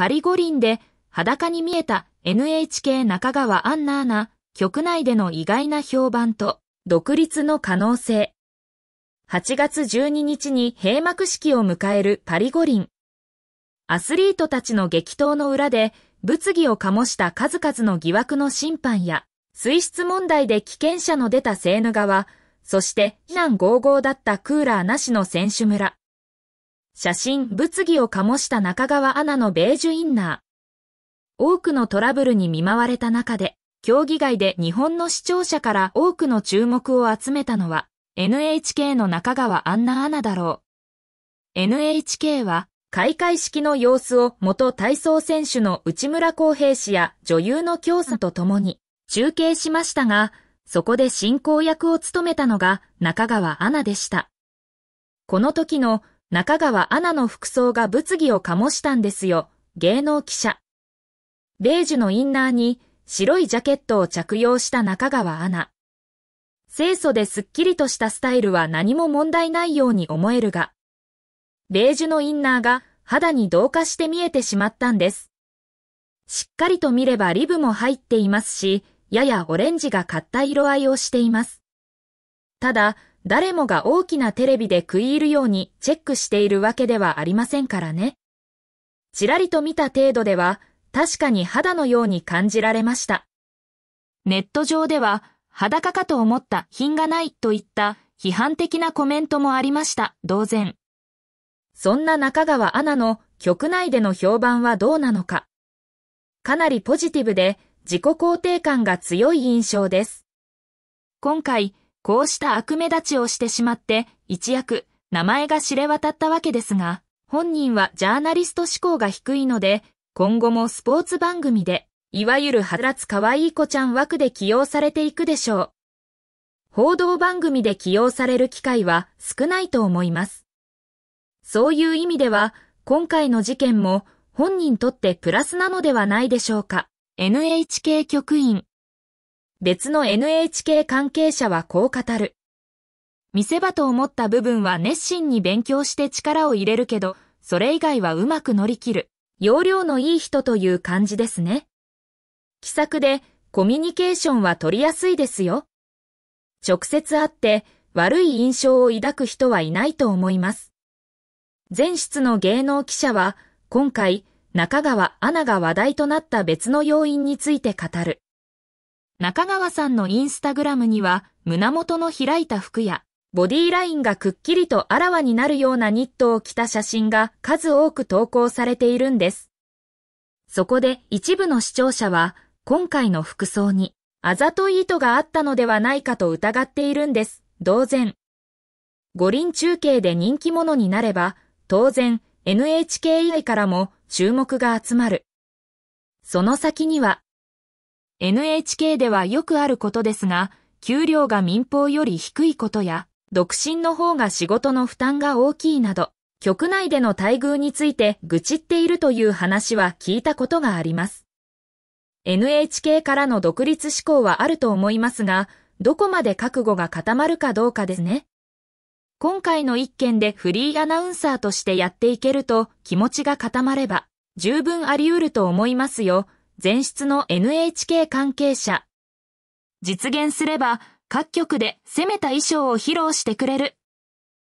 パリ五輪で裸に見えた NHK 中川アンナーナ、局内での意外な評判と、独立の可能性。8月12日に閉幕式を迎えるパリ五輪。アスリートたちの激闘の裏で、物議を醸した数々の疑惑の審判や、水質問題で危険者の出たセーヌ川、そして避難合々だったクーラーなしの選手村。写真、物議を醸した中川アナのベージュインナー。多くのトラブルに見舞われた中で、競技外で日本の視聴者から多くの注目を集めたのは、NHK の中川アンナアナだろう。NHK は、開会式の様子を元体操選手の内村航平氏や女優の京さんと共に中継しましたが、そこで進行役を務めたのが中川アナでした。この時の中川アナの服装が物議を醸したんですよ、芸能記者。ベージュのインナーに白いジャケットを着用した中川アナ。清楚ですっきりとしたスタイルは何も問題ないように思えるが、ベージュのインナーが肌に同化して見えてしまったんです。しっかりと見ればリブも入っていますし、ややオレンジがかった色合いをしています。ただ、誰もが大きなテレビで食い入るようにチェックしているわけではありませんからね。ちらりと見た程度では確かに肌のように感じられました。ネット上では裸かと思った品がないといった批判的なコメントもありました、同然。そんな中川アナの局内での評判はどうなのか。かなりポジティブで自己肯定感が強い印象です。今回、こうした悪目立ちをしてしまって、一躍、名前が知れ渡ったわけですが、本人はジャーナリスト志向が低いので、今後もスポーツ番組で、いわゆる腹立つ可愛い子ちゃん枠で起用されていくでしょう。報道番組で起用される機会は少ないと思います。そういう意味では、今回の事件も本人とってプラスなのではないでしょうか。NHK 局員別の NHK 関係者はこう語る。見せ場と思った部分は熱心に勉強して力を入れるけど、それ以外はうまく乗り切る。容量のいい人という感じですね。気さくで、コミュニケーションは取りやすいですよ。直接会って、悪い印象を抱く人はいないと思います。前室の芸能記者は、今回、中川アナが話題となった別の要因について語る。中川さんのインスタグラムには、胸元の開いた服や、ボディーラインがくっきりとあらわになるようなニットを着た写真が数多く投稿されているんです。そこで一部の視聴者は、今回の服装に、あざとい意図があったのではないかと疑っているんです。当然。五輪中継で人気者になれば、当然、NHK 以外からも注目が集まる。その先には、NHK ではよくあることですが、給料が民放より低いことや、独身の方が仕事の負担が大きいなど、局内での待遇について愚痴っているという話は聞いたことがあります。NHK からの独立志向はあると思いますが、どこまで覚悟が固まるかどうかですね。今回の一件でフリーアナウンサーとしてやっていけると気持ちが固まれば十分あり得ると思いますよ。全室の NHK 関係者。実現すれば各局で攻めた衣装を披露してくれる。